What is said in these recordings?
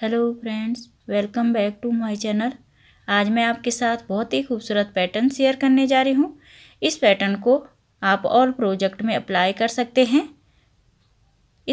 hello friends welcome back to my channel आज मैं आपके साथ बहुत ही खूबसूरत पैटर्न शेयर करने जा रही हूँ इस पैटर्न को आप और प्रोजेक्ट में अप्लाई कर सकते हैं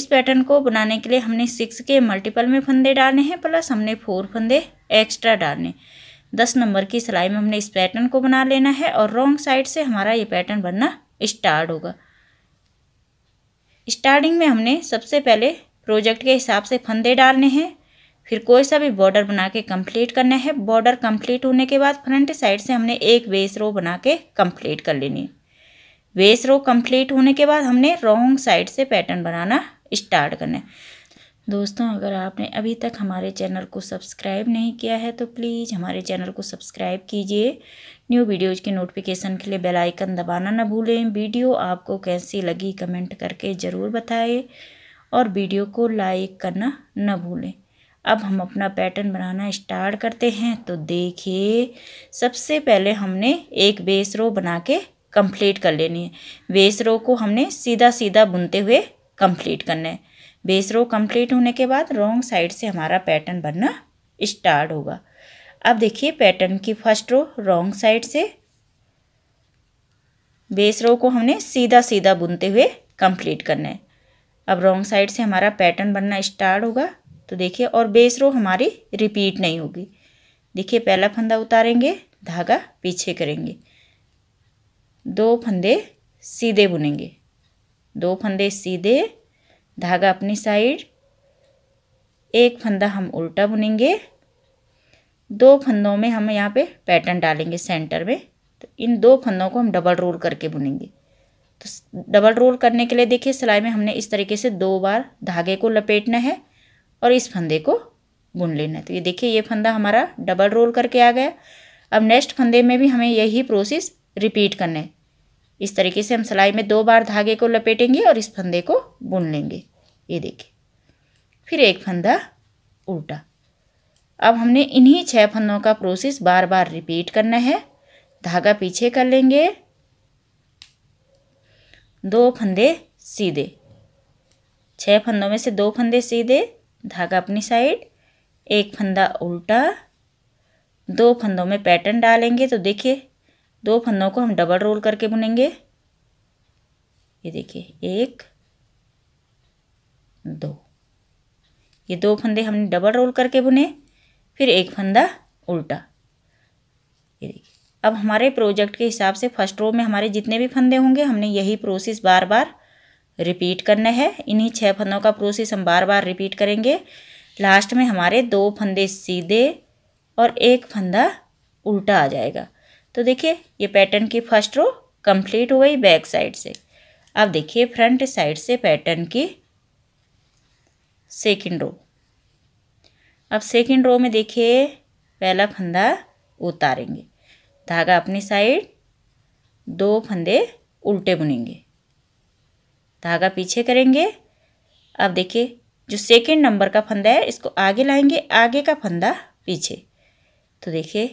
इस पैटर्न को बनाने के लिए हमने सिक्स के मल्टीपल में फंदे डालने हैं प्लस हमने फोर फंदे एक्स्ट्रा डालने दस नंबर की सिलाई में हमने इस पैटर्न को बना लेना है और रॉन्ग साइड से हमारा ये पैटर्न बनना स्टार्ट होगा स्टार्टिंग में हमने सबसे पहले प्रोजेक्ट के हिसाब से फंदे डालने हैं फिर कोई सा भी बॉर्डर बना के कम्प्लीट करना है बॉर्डर कम्प्लीट होने के बाद फ्रंट साइड से हमने एक बेस रो बना के कंप्लीट कर लेनी बेस रो कम्प्लीट होने के बाद हमने रॉन्ग साइड से पैटर्न बनाना स्टार्ट करना है दोस्तों अगर आपने अभी तक हमारे चैनल को सब्सक्राइब नहीं किया है तो प्लीज़ हमारे चैनल को सब्सक्राइब कीजिए न्यू वीडियोज़ की नोटिफिकेशन के लिए बेल आइकन दबाना ना भूलें वीडियो आपको कैसी लगी कमेंट करके ज़रूर बताएं और वीडियो को लाइक करना ना भूलें अब हम अपना पैटर्न बनाना स्टार्ट करते हैं तो देखिए सबसे पहले हमने एक बेस रो बना के कंप्लीट कर लेनी है बेस रो को हमने सीधा सीधा बुनते हुए कंप्लीट करना है बेस रो कंप्लीट होने के बाद रॉन्ग साइड से हमारा पैटर्न बनना स्टार्ट होगा अब देखिए पैटर्न की फर्स्ट रो रॉन्ग साइड से बेस रो को हमने सीधा सीधा बुनते हुए कंप्लीट करना है अब रॉन्ग साइड से हमारा पैटर्न बनना स्टार्ट होगा तो देखिए और बेस रो हमारी रिपीट नहीं होगी देखिए पहला फंदा उतारेंगे धागा पीछे करेंगे दो फंदे सीधे बुनेंगे दो फंदे सीधे धागा अपनी साइड एक फंदा हम उल्टा बुनेंगे दो फंदों में हम यहाँ पे पैटर्न डालेंगे सेंटर में तो इन दो फंदों को हम डबल रोल करके बुनेंगे तो डबल रोल करने के लिए देखिए सिलाई में हमने इस तरीके से दो बार धागे को लपेटना है और इस फंदे को बुन लेना है तो ये देखिए ये फंदा हमारा डबल रोल करके आ गया अब नेक्स्ट फंदे में भी हमें यही प्रोसेस रिपीट करना है इस तरीके से हम सिलाई में दो बार धागे को लपेटेंगे और इस फंदे को बुन लेंगे ये देखिए फिर एक फंदा उल्टा अब हमने इन्हीं छह फंदों का प्रोसेस बार बार रिपीट करना है धागा पीछे कर लेंगे दो फंदे सीधे छह फंदों में से दो फंदे सीधे धागा अपनी साइड एक फंदा उल्टा दो फंदों में पैटर्न डालेंगे तो देखिए दो फंदों को हम डबल रोल करके बुनेंगे ये देखिए एक दो ये दो फंदे हमने डबल रोल करके बुने फिर एक फंदा उल्टा ये देखिए अब हमारे प्रोजेक्ट के हिसाब से फर्स्ट रो में हमारे जितने भी फंदे होंगे हमने यही प्रोसेस बार बार रिपीट करना है इन्हीं छः फंदों का प्रोसेस हम बार बार रिपीट करेंगे लास्ट में हमारे दो फंदे सीधे और एक फंदा उल्टा आ जाएगा तो देखिए ये पैटर्न की फर्स्ट रो कंप्लीट हो गई बैक साइड से अब देखिए फ्रंट साइड से पैटर्न की सेकंड रो अब सेकंड रो में देखिए पहला फंदा उतारेंगे धागा अपनी साइड दो फंदे उल्टे बुनेंगे धागा पीछे करेंगे अब देखिए जो सेकेंड नंबर का फंदा है इसको आगे लाएंगे आगे का फंदा पीछे तो देखिए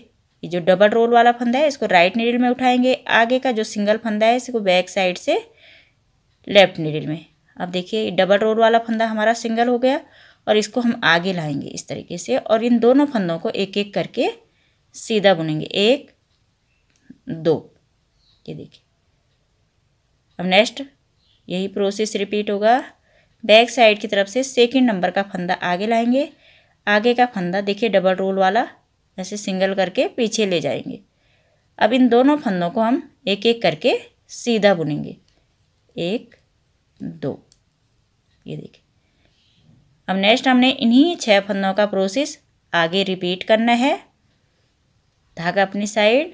ये जो डबल रोल वाला फंदा है इसको राइट नीडल में उठाएंगे आगे का जो सिंगल फंदा है इसको बैक साइड से लेफ्ट नीडल में अब देखिए डबल रोल वाला फंदा हमारा सिंगल हो गया और इसको हम आगे लाएंगे इस तरीके से और इन दोनों फंदों को एक एक करके सीधा बुनेंगे एक दो ये देखिए अब नेक्स्ट यही प्रोसेस रिपीट होगा बैक साइड की तरफ से सेकंड नंबर का फंदा आगे लाएंगे आगे का फंदा देखिए डबल रोल वाला ऐसे सिंगल करके पीछे ले जाएंगे अब इन दोनों फंदों को हम एक एक करके सीधा बुनेंगे एक दो ये देखिए अब नेक्स्ट हमने इन्हीं छह फंदों का प्रोसेस आगे रिपीट करना है धागा अपनी साइड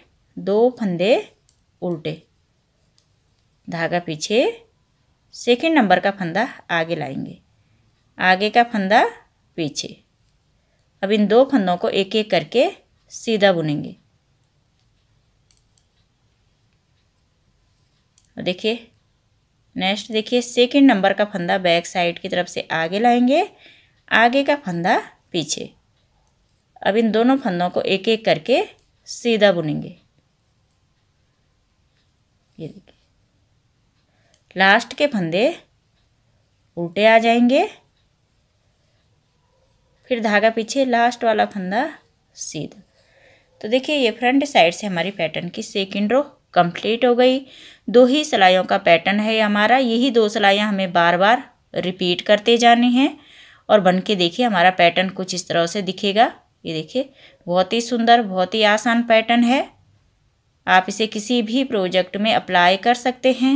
दो फंदे उल्टे धागा पीछे सेकेंड नंबर का फंदा आगे लाएंगे आगे का फंदा पीछे अब इन दो फंदों को एक एक करके सीधा बुनेंगे देखिए नेक्स्ट देखिए सेकेंड नंबर का फंदा बैक साइड की तरफ से आगे लाएंगे आगे का फंदा पीछे अब इन दोनों फंदों को एक एक करके सीधा बुनेंगे ये देखिए लास्ट के फंदे उल्टे आ जाएंगे फिर धागा पीछे लास्ट वाला फंदा सीधा तो देखिए ये फ्रंट साइड से हमारी पैटर्न की सेकेंड रो कंप्लीट हो गई दो ही सिलाइयों का पैटर्न है हमारा यही दो सिलाइयाँ हमें बार बार रिपीट करते जाने हैं और बन के देखिए हमारा पैटर्न कुछ इस तरह से दिखेगा ये देखिए बहुत ही सुंदर बहुत ही आसान पैटर्न है आप इसे किसी भी प्रोजेक्ट में अप्लाई कर सकते हैं